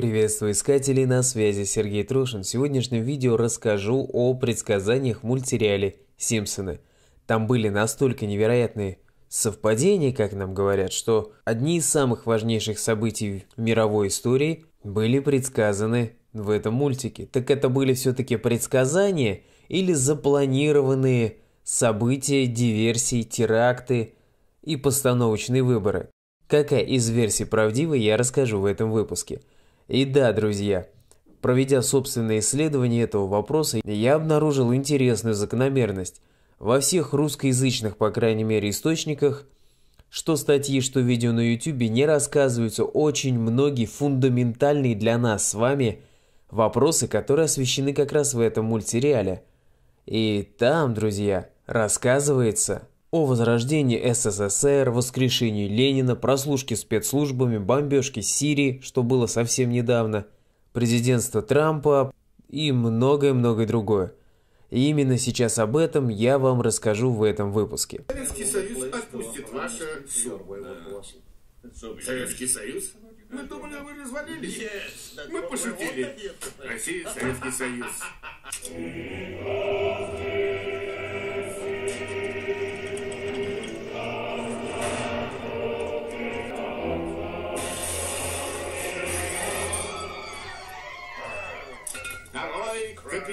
Приветствую искателей, на связи Сергей Трошин. В сегодняшнем видео расскажу о предсказаниях в мультсериале «Симпсоны». Там были настолько невероятные совпадения, как нам говорят, что одни из самых важнейших событий в мировой истории были предсказаны в этом мультике. Так это были все-таки предсказания или запланированные события, диверсии, теракты и постановочные выборы. Какая из версий правдива, я расскажу в этом выпуске – и да, друзья, проведя собственное исследование этого вопроса, я обнаружил интересную закономерность. Во всех русскоязычных, по крайней мере, источниках, что статьи, что видео на YouTube не рассказываются очень многие фундаментальные для нас с вами вопросы, которые освещены как раз в этом мультсериале. И там, друзья, рассказывается о возрождении СССР, воскрешении Ленина, прослушке спецслужбами, бомбежке Сирии, что было совсем недавно, президентство Трампа и многое-многое другое. И именно сейчас об этом я вам расскажу в этом выпуске. Советский Союз отпустит ваше все. Советский Союз? Мы думали, вы развалились. Мы пошутили. Россия, Советский Союз.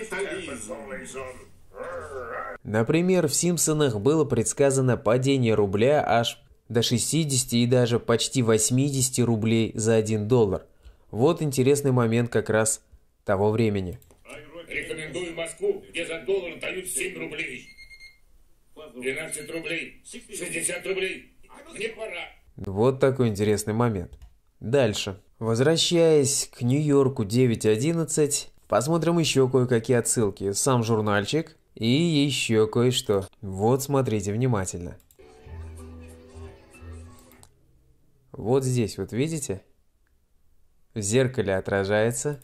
капитализм. Например, в «Симпсонах» было предсказано падение рубля аж до 60 и даже почти 80 рублей за 1 доллар. Вот интересный момент как раз того времени. Рекомендую Москву, где за доллар дают 7 рублей. 12 рублей, 60 рублей. Мне пора. Вот такой интересный момент. Дальше. Возвращаясь к Нью-Йорку 9.11, Посмотрим еще кое-какие отсылки, сам журнальчик и еще кое-что. Вот смотрите внимательно. Вот здесь, вот видите? В зеркале отражается.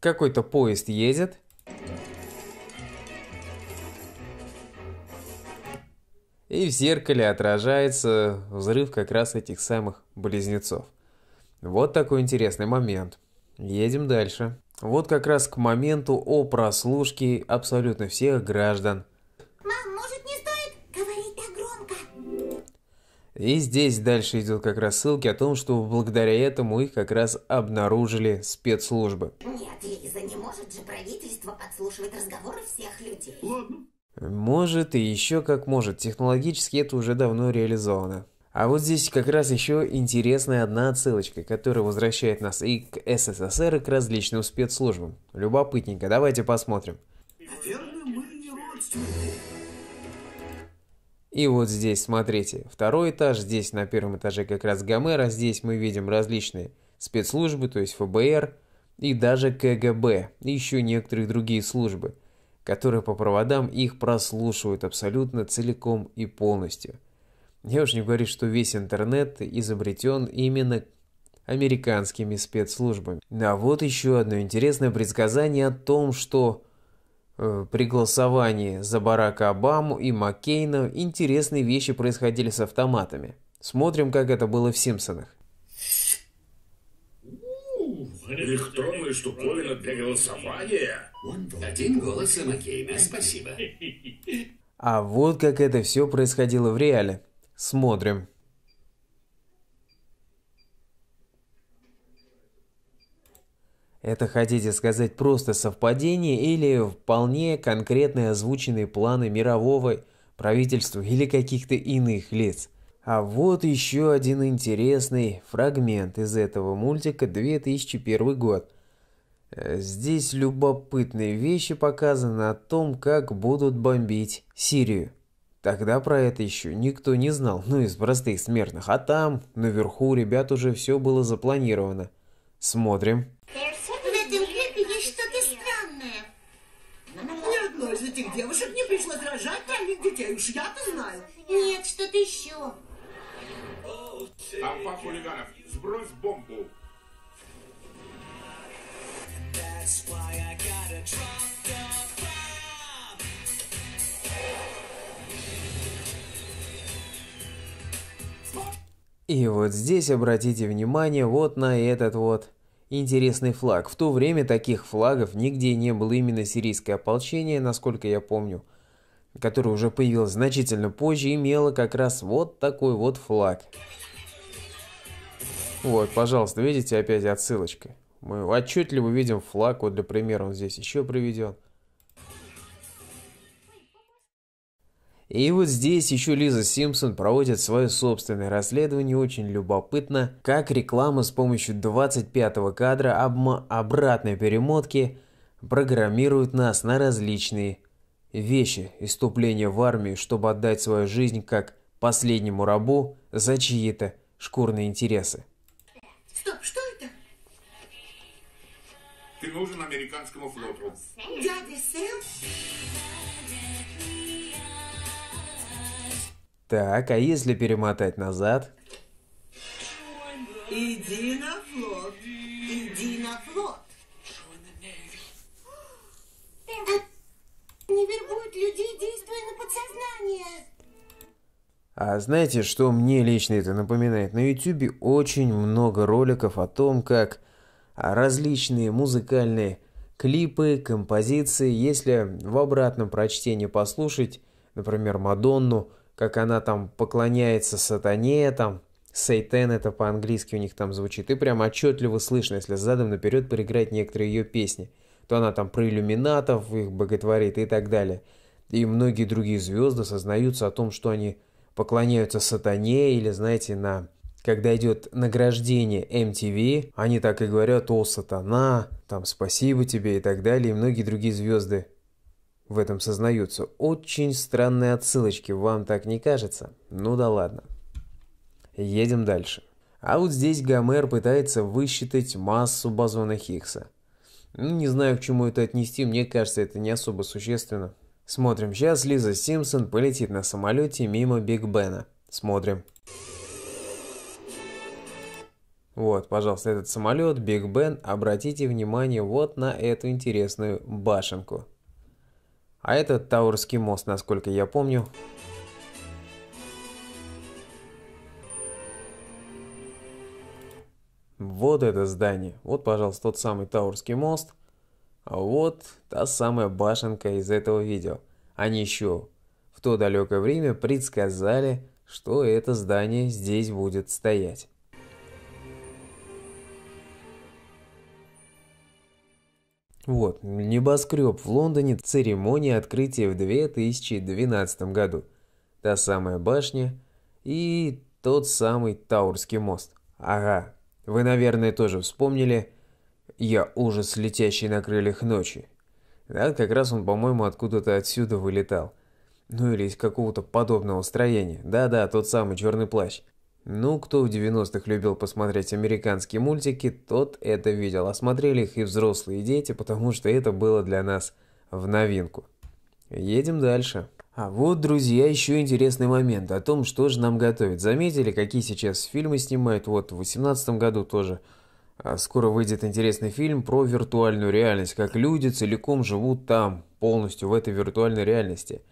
Какой-то поезд едет. И в зеркале отражается взрыв как раз этих самых близнецов. Вот такой интересный момент. Едем дальше. Вот как раз к моменту о прослушке абсолютно всех граждан. Мам, может не стоит говорить так громко? И здесь дальше идет как раз ссылки о том, что благодаря этому их как раз обнаружили спецслужбы. Нет, Лиза, не может же правительство подслушивать разговоры всех людей. Ладно. Может и еще как может. Технологически это уже давно реализовано. А вот здесь как раз еще интересная одна отсылочка, которая возвращает нас и к СССР, и к различным спецслужбам. Любопытненько, давайте посмотрим. Наверное, мы не И вот здесь, смотрите, второй этаж, здесь на первом этаже как раз Гомера. здесь мы видим различные спецслужбы, то есть ФБР, и даже КГБ, и еще некоторые другие службы, которые по проводам их прослушивают абсолютно целиком и полностью – я уж не говорю, что весь интернет изобретен именно американскими спецслужбами. А вот еще одно интересное предсказание о том, что э, при голосовании за Барака Обаму и Маккейна интересные вещи происходили с автоматами. Смотрим, как это было в «Симпсонах». Электронная штуковина для голосования? Один голос за Маккейна, спасибо. А вот как это все происходило в реале. Смотрим. Это хотите сказать просто совпадение или вполне конкретные озвученные планы мирового правительства или каких-то иных лиц? А вот еще один интересный фрагмент из этого мультика 2001 год. Э, здесь любопытные вещи показаны о том, как будут бомбить Сирию. Тогда про это еще никто не знал, ну из простых смертных. А там, наверху, у ребят уже все было запланировано. Смотрим. В этом клипе есть что-то странное. Ни одной из этих девушек не пришлось рожать ранних детей, уж я-то знаю. Нет, что-то еще. Толпа хулиганов, сбрось бомбу. That's why I gotta drop И вот здесь обратите внимание вот на этот вот интересный флаг. В то время таких флагов нигде не было именно сирийское ополчение, насколько я помню, которое уже появилось значительно позже, имело как раз вот такой вот флаг. Вот, пожалуйста, видите, опять отсылочка. Мы отчетливо видим флаг, вот, для примера, он здесь еще приведен. И вот здесь еще Лиза Симпсон проводит свое собственное расследование, очень любопытно, как реклама с помощью 25 кадра обма обратной перемотки программирует нас на различные вещи, иступление в армии, чтобы отдать свою жизнь как последнему рабу за чьи-то шкурные интересы. Стоп, что это? Ты нужен американскому флоту. Дядя Сэм? Так, а если перемотать назад? Иди на флот. Иди на флот. Не вербуют людей, действуя на подсознание. А знаете, что мне лично это напоминает? На ютюбе очень много роликов о том, как различные музыкальные клипы, композиции, если в обратном прочтении послушать, например, Мадонну, как она там поклоняется сатане, там, Сейтен это по-английски у них там звучит, и прям отчетливо слышно, если задом наперед проиграть некоторые ее песни, то она там про иллюминатов их боготворит и так далее. И многие другие звезды сознаются о том, что они поклоняются сатане или, знаете, на когда идет награждение MTV, они так и говорят, о, сатана, там, спасибо тебе и так далее, и многие другие звезды в этом сознаются. Очень странные отсылочки, вам так не кажется? Ну да ладно. Едем дальше. А вот здесь Гомер пытается высчитать массу бозона Хиггса. Ну, не знаю, к чему это отнести, мне кажется, это не особо существенно. Смотрим, сейчас Лиза Симпсон полетит на самолете мимо Биг Бена. Смотрим. Вот, пожалуйста, этот самолет, Биг Бен, обратите внимание вот на эту интересную башенку. А этот Таурский мост, насколько я помню... Вот это здание. Вот, пожалуйста, тот самый Таурский мост. А вот та самая башенка из этого видео. Они еще в то далекое время предсказали, что это здание здесь будет стоять. Вот, небоскреб в Лондоне, церемония открытия в 2012 году. Та самая башня и тот самый Таурский мост. Ага, вы, наверное, тоже вспомнили «Я ужас, летящий на крыльях ночи». Да, как раз он, по-моему, откуда-то отсюда вылетал. Ну или из какого-то подобного строения. Да-да, тот самый черный плащ. Ну, кто в 90-х любил посмотреть американские мультики, тот это видел. А смотрели их и взрослые, и дети, потому что это было для нас в новинку. Едем дальше. А вот, друзья, еще интересный момент о том, что же нам готовить. Заметили, какие сейчас фильмы снимают? Вот в 2018 году тоже а, скоро выйдет интересный фильм про виртуальную реальность, как люди целиком живут там, полностью в этой виртуальной реальности –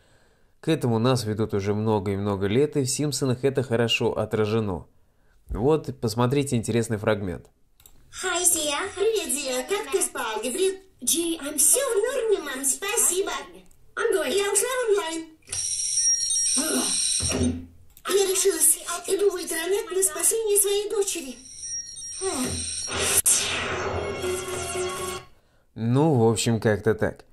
к этому нас ведут уже много и много лет, и в «Симпсонах» это хорошо отражено. Вот, посмотрите интересный фрагмент. Хай, Зия. Привет, Зия. Как ты спал, Гибрид? Джи, I'm все в норме, мам. Спасибо. I'm going. Я ушла в онлайн. Я решилась. Иду в интернет на спасение своей дочери. Ну, в общем, как-то так.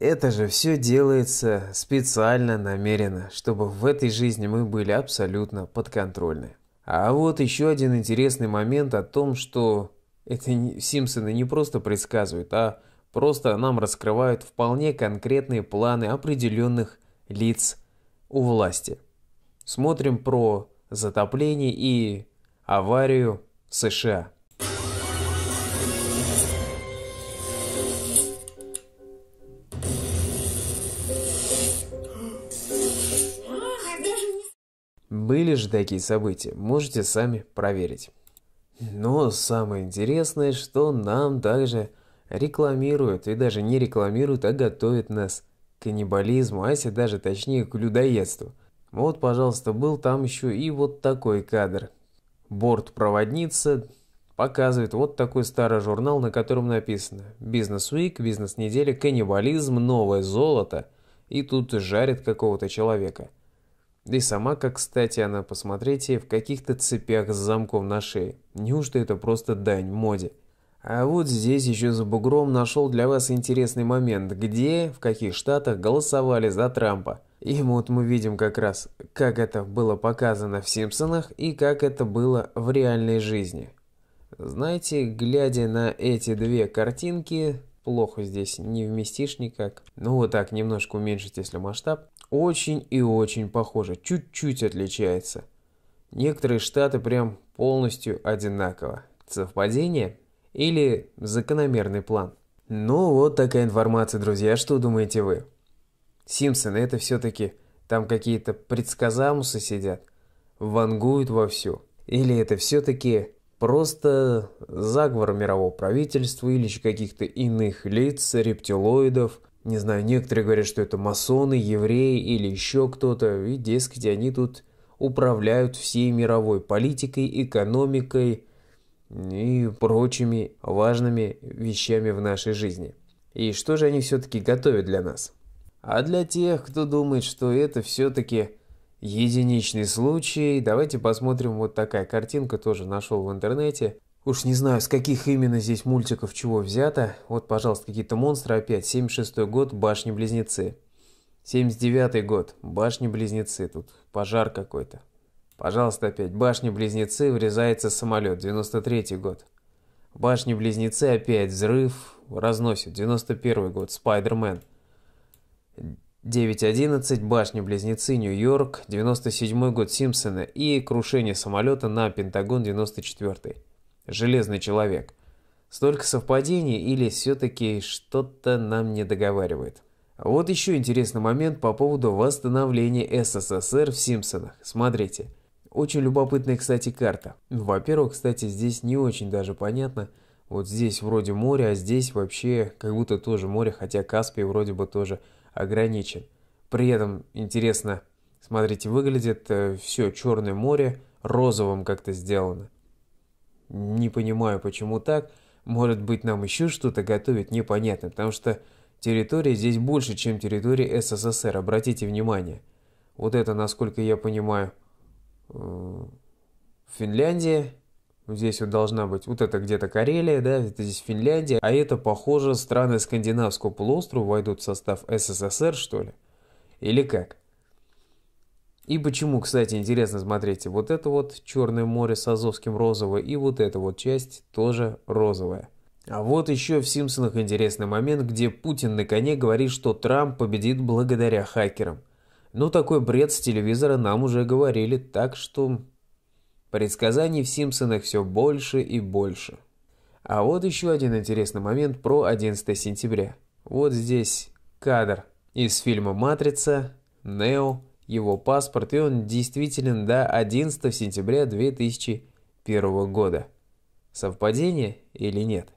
Это же все делается специально, намеренно, чтобы в этой жизни мы были абсолютно подконтрольны. А вот еще один интересный момент о том, что это Симпсоны не просто предсказывают, а просто нам раскрывают вполне конкретные планы определенных лиц у власти. Смотрим про затопление и аварию в США. Были же такие события, можете сами проверить. Но самое интересное, что нам также рекламируют, и даже не рекламируют, а готовят нас к каннибализму, а если даже точнее к людоедству. Вот, пожалуйста, был там еще и вот такой кадр. Бортпроводница показывает вот такой старый журнал, на котором написано «Бизнес-уик», «Бизнес-неделя», «Каннибализм», «Новое золото» и тут жарит какого-то человека – да и сама, как кстати, она, посмотрите, в каких-то цепях с замком на шее. Неужто это просто дань моде? А вот здесь еще за бугром нашел для вас интересный момент, где, в каких штатах голосовали за Трампа. И вот мы видим как раз, как это было показано в «Симпсонах» и как это было в реальной жизни. Знаете, глядя на эти две картинки, плохо здесь не вместишь никак. Ну вот так, немножко уменьшить, если масштаб очень и очень похоже, чуть-чуть отличается. Некоторые штаты прям полностью одинаково. Совпадение или закономерный план? Ну вот такая информация, друзья, что думаете вы? Симпсоны это все-таки там какие-то предсказамусы сидят, вангуют вовсю. Или это все-таки просто заговор мирового правительства или же каких-то иных лиц, рептилоидов – не знаю, некоторые говорят, что это масоны, евреи или еще кто-то, и, дескать, они тут управляют всей мировой политикой, экономикой и прочими важными вещами в нашей жизни. И что же они все-таки готовят для нас? А для тех, кто думает, что это все-таки единичный случай, давайте посмотрим вот такая картинка, тоже нашел в интернете. Уж не знаю, с каких именно здесь мультиков чего взято. Вот, пожалуйста, какие-то монстры опять. 76-й год, башни-близнецы. 79-й год, башни-близнецы. Тут пожар какой-то. Пожалуйста, опять. Башни-близнецы, врезается самолет. 93-й год. Башни-близнецы, опять взрыв, разносит. 91 год, Спайдермен. 9.11, Башни-близнецы, Нью-Йорк. 97 год, Симпсоны. И крушение самолета на Пентагон, 94 -й железный человек. Столько совпадений или все-таки что-то нам не договаривает. Вот еще интересный момент по поводу восстановления СССР в Симпсонах. Смотрите. Очень любопытная, кстати, карта. Во-первых, кстати, здесь не очень даже понятно. Вот здесь вроде море, а здесь вообще как будто тоже море, хотя Каспий вроде бы тоже ограничен. При этом, интересно, смотрите, выглядит э, все Черное море розовым как-то сделано. Не понимаю, почему так. Может быть, нам еще что-то готовят, непонятно, потому что территория здесь больше, чем территория СССР, обратите внимание. Вот это, насколько я понимаю, э, Финляндия. Здесь вот должна быть, вот это где-то Карелия, да, это здесь Финляндия. А это, похоже, страны Скандинавского полуострова войдут в состав СССР, что ли? Или как? И почему, кстати, интересно, смотрите, вот это вот Черное море с Азовским розовое, и вот эта вот часть тоже розовая. А вот еще в «Симпсонах» интересный момент, где Путин на коне говорит, что Трамп победит благодаря хакерам. Ну, такой бред с телевизора нам уже говорили, так что предсказаний в «Симпсонах» все больше и больше. А вот еще один интересный момент про 11 сентября. Вот здесь кадр из фильма «Матрица», «Нео», его паспорт, и он действителен до 11 сентября 2001 года. Совпадение или нет?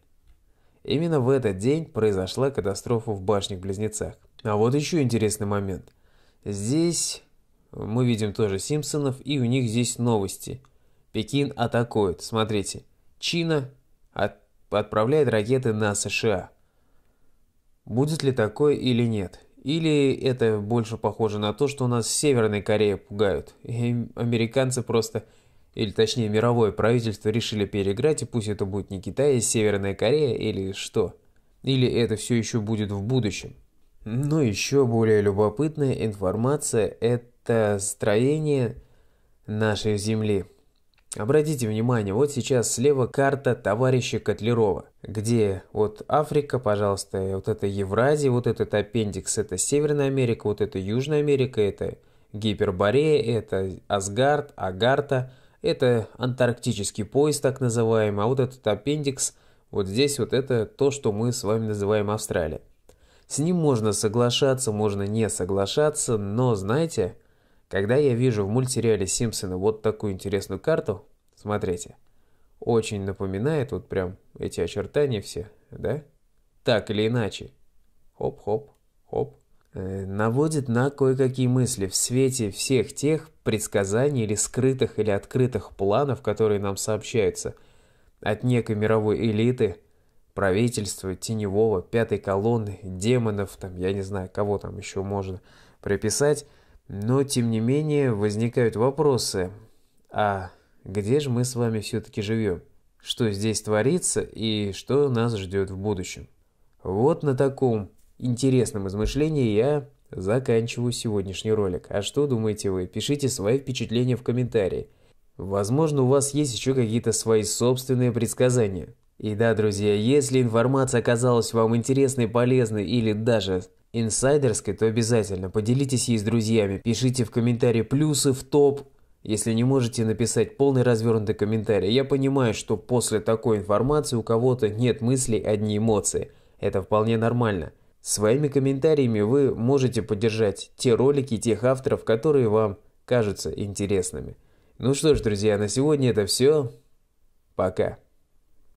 Именно в этот день произошла катастрофа в башнях-близнецах. А вот еще интересный момент. Здесь мы видим тоже Симпсонов, и у них здесь новости. Пекин атакует. Смотрите, Чина от... отправляет ракеты на США. Будет ли такое или нет? Или это больше похоже на то, что у нас Северной Кореи пугают, и американцы просто, или точнее мировое правительство решили переиграть, и пусть это будет не Китай, а Северная Корея, или что? Или это все еще будет в будущем? Но ну, еще более любопытная информация – это строение нашей Земли. Обратите внимание, вот сейчас слева карта товарища Котлерова, где вот Африка, пожалуйста, вот это Евразия, вот этот аппендикс, это Северная Америка, вот это Южная Америка, это Гиперборея, это Асгард, Агарта, это антарктический пояс так называемый, а вот этот аппендикс, вот здесь вот это то, что мы с вами называем Австралия. С ним можно соглашаться, можно не соглашаться, но знаете, когда я вижу в мультсериале «Симпсоны» вот такую интересную карту, смотрите, очень напоминает вот прям эти очертания все, да? Так или иначе. Хоп-хоп, хоп. Э, наводит на кое-какие мысли в свете всех тех предсказаний или скрытых или открытых планов, которые нам сообщаются от некой мировой элиты, правительства, теневого, пятой колонны, демонов, там, я не знаю, кого там еще можно приписать, но, тем не менее, возникают вопросы. А где же мы с вами все-таки живем? Что здесь творится и что нас ждет в будущем? Вот на таком интересном измышлении я заканчиваю сегодняшний ролик. А что думаете вы? Пишите свои впечатления в комментарии. Возможно, у вас есть еще какие-то свои собственные предсказания. И да, друзья, если информация оказалась вам интересной, полезной или даже инсайдерской, то обязательно поделитесь ей с друзьями, пишите в комментарии плюсы в топ, если не можете написать полный развернутый комментарий. Я понимаю, что после такой информации у кого-то нет мыслей, а одни эмоции. Это вполне нормально. Своими комментариями вы можете поддержать те ролики тех авторов, которые вам кажутся интересными. Ну что ж, друзья, на сегодня это все. Пока.